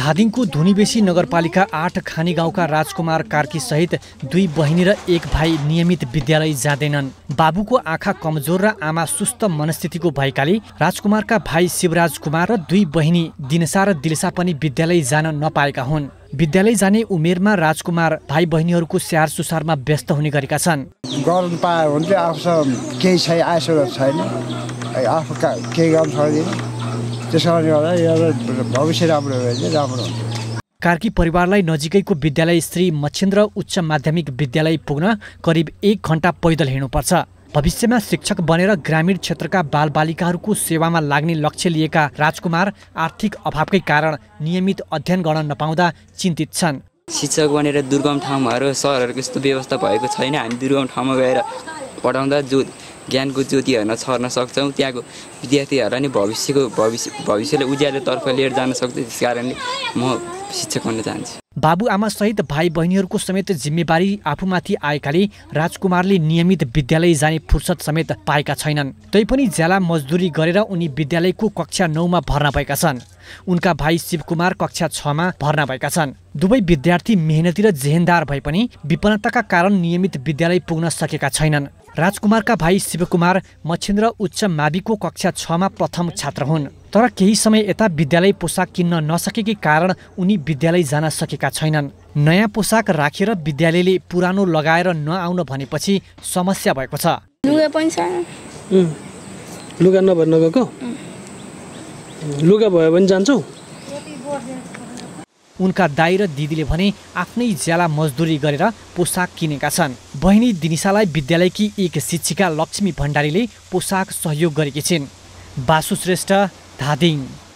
धादिङको धुनीबेसी नगरपालिका आठ खानी गाउँका राजकुमार कार्की सहित दुई बहिनी र एक भाइ नियमित विद्यालय जाँदैनन् बाबुको आँखा कमजोर र आमा सुस्त मनस्थितिको भएकाले राजकुमारका भाइ शिवराज कुमार र दुई बहिनी दिनसा र दिलसा पनि विद्यालय जान नपाएका हुन् विद्यालय जाने उमेरमा राजकुमार भाइ बहिनीहरूको स्याहार सुसारमा व्यस्त हुने गरेका छन् गर्नु पायो भने आफूसँग केही छैन आइसकेको छैन आफू केही गर्नु सक्दैन त्यसकारणले गर्दा यहाँ भविष्य राम्रो भयो भने राम्रो हुन्छ कार्की परिवारलाई नजिकैको विद्यालय श्री मच्छेन्द्र उच्च माध्यमिक विद्यालय पुग्न करिब एक घन्टा पैदल हिँड्नुपर्छ भविष्यमा शिक्षक बनेर ग्रामीण क्षेत्रका बालबालिकाहरूको सेवामा लाग्ने लक्ष्य लिएका राजकुमार आर्थिक अभावकै कारण नियमित अध्ययन गर्न नपाउँदा चिन्तित छन् शिक्षक बनेर दुर्गम ठाउँहरू सरहरूको यस्तो व्यवस्था भएको छैन हामी दुर्गम ठाउँमा गएर पढाउँदा जो ज्ञानको हेर्न छर्न सक्छौँ त्यहाँको विद्यार्थीहरूलाई नै भविष्यको भविष्य भविष्यलाई उज्यालोतर्फ लिएर जान सक्छ त्यस कारणले म शिक्षक हुन चाहन्छु सहित भाइ बहिनीहरूको समेत जिम्मेवारी आफूमाथि आएकाले राजकुमारले नियमित विद्यालय जाने फुर्सद समेत पाएका छैनन् तैपनि ज्याला मजदुरी गरेर उनी विद्यालयको कक्षा नौमा भर्ना भएका छन् उनका भाइ शिवकुमार कक्षा छमा भर्ना भएका छन् दुवै विद्यार्थी मेहनती र जेहेन्दार भए पनि विपन्नताका कारण नियमित विद्यालय पुग्न सकेका छैनन् राजकुमारका भाइ शिवकुमार मच्छिन्द्र उच्च माविको कक्षा छमा प्रथम छात्र हुन् तर केही समय यता विद्यालय पोसाक किन्न नसकेकै कारण उनी विद्यालय जान सकेका छैनन् नयाँ पोसाक राखेर रा विद्यालयले पुरानो लगाएर नआउन भनेपछि समस्या भएको छ लुगा लुगा नभएर नगएको लुगा भयो भने जान्छौ उनका दाई र दिदीले भने आफ्नै ज्याला मजदुरी गरेर पोसाक किनेका छन् बहिनी दिनिसालाई विद्यालयकी एक शिक्षिका लक्ष्मी भण्डारीले पोसाक सहयोग गरेकी छिन् बासु श्रेष्ठ धादिङ